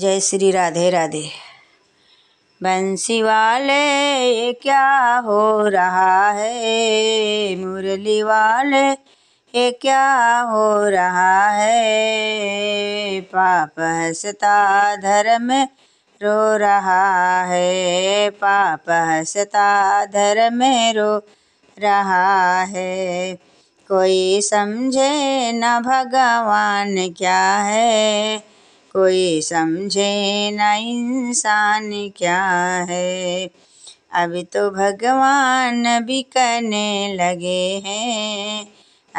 जय श्री राधे राधे बंसी वाले ये क्या हो रहा है मुरली वाले ये क्या हो रहा है पाप हंसता धर्म रो रहा है पाप हंसता धर्म रो रहा है कोई समझे न भगवान क्या है कोई समझे न इंसान क्या है अभी तो भगवान भी करने लगे हैं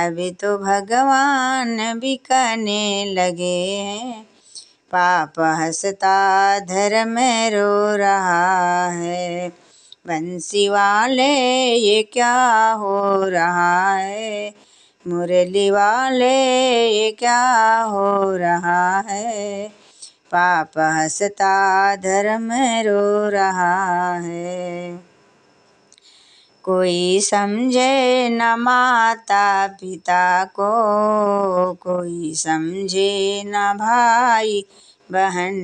अभी तो भगवान भी करने लगे हैं पाप हंसता धर्म रो रहा है बंसी वाले ये क्या हो रहा है मुरली वाले ये क्या हो रहा है पाप हंसता धर्म रो रहा है कोई समझे न माता पिता को कोई समझे न भाई बहन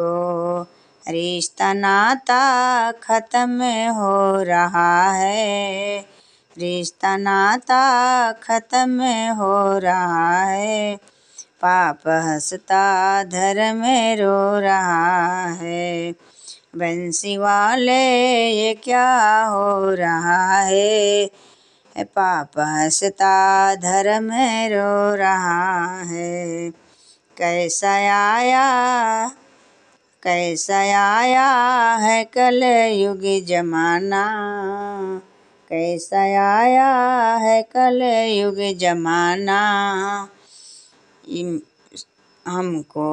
को रिश्ता नाता खत्म हो रहा है रिश्ता नाता ख़त्म हो रहा है पाप हंसता धर्म रो रहा है बंसी वाले ये क्या हो रहा है पाप हंसता धर्म रो रहा है कैसा आया कैसा आया है कल युग जमाना कैसा आया है कल युग जमाना हमको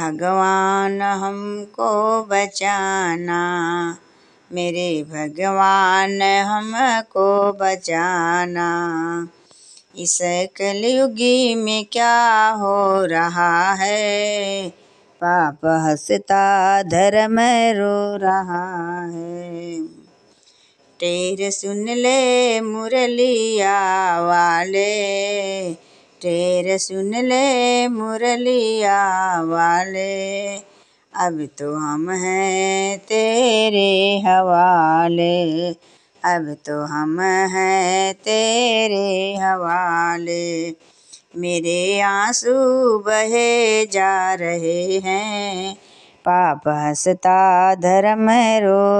भगवान हमको बचाना मेरे भगवान हमको बचाना इस कलयुगी में क्या हो रहा है पाप हंसता धर्म रो रहा है तेरे सुन ले मुरलिया वाले तेरे सुन ले मुरलिया वाले अब तो हम हैं तेरे हवाले अब तो हम हैं तेरे हवाले मेरे आंसू बहे जा रहे हैं पाप हंसता धर्म रो